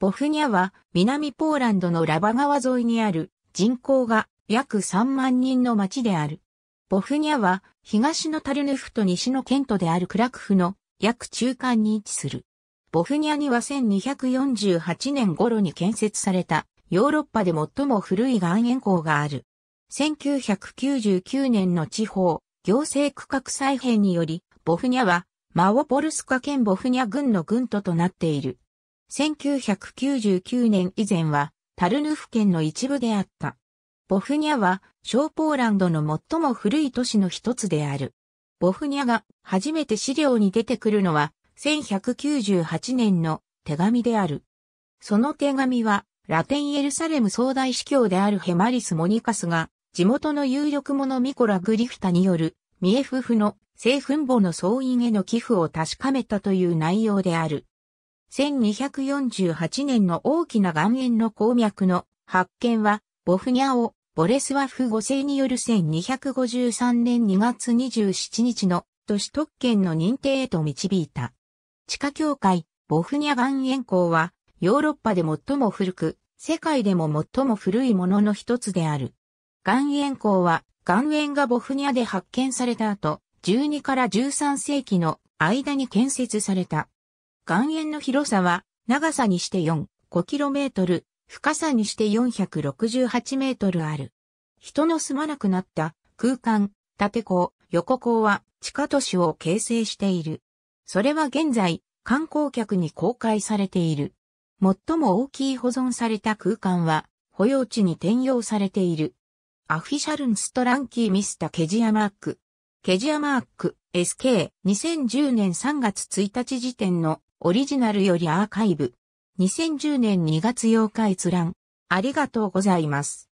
ボフニャは南ポーランドのラバ川沿いにある人口が約3万人の町である。ボフニャは東のタルヌフと西のケントであるクラクフの約中間に位置する。ボフニャには1248年頃に建設されたヨーロッパで最も古い岩塩港がある。1999年の地方行政区画再編によりボフニャはマオポルスカ県ボフニャ軍の軍都となっている。1999年以前はタルヌフ県の一部であった。ボフニャは小ポーランドの最も古い都市の一つである。ボフニャが初めて資料に出てくるのは1198年の手紙である。その手紙はラテンエルサレム総大司教であるヘマリス・モニカスが地元の有力者ミコラ・グリフタによるミエフフの聖墳墓の総員への寄付を確かめたという内容である。1248年の大きな岩塩の鉱脈の発見は、ボフニャオ、ボレスワフ5世による1253年2月27日の都市特権の認定へと導いた。地下協会、ボフニャ岩塩鉱は、ヨーロッパで最も古く、世界でも最も古いものの一つである。岩塩鉱は、岩塩がボフニャで発見された後、12から13世紀の間に建設された。岩塩の広さは、長さにして4、5km、深さにして468メートルある。人の住まなくなった空間、縦港、横港は地下都市を形成している。それは現在、観光客に公開されている。最も大きい保存された空間は、保養地に転用されている。アフィシャルンストランキーミスタケジアマーク。ケジアマーク SK2010 年3月1日時点のオリジナルよりアーカイブ。2010年2月8日閲覧。ありがとうございます。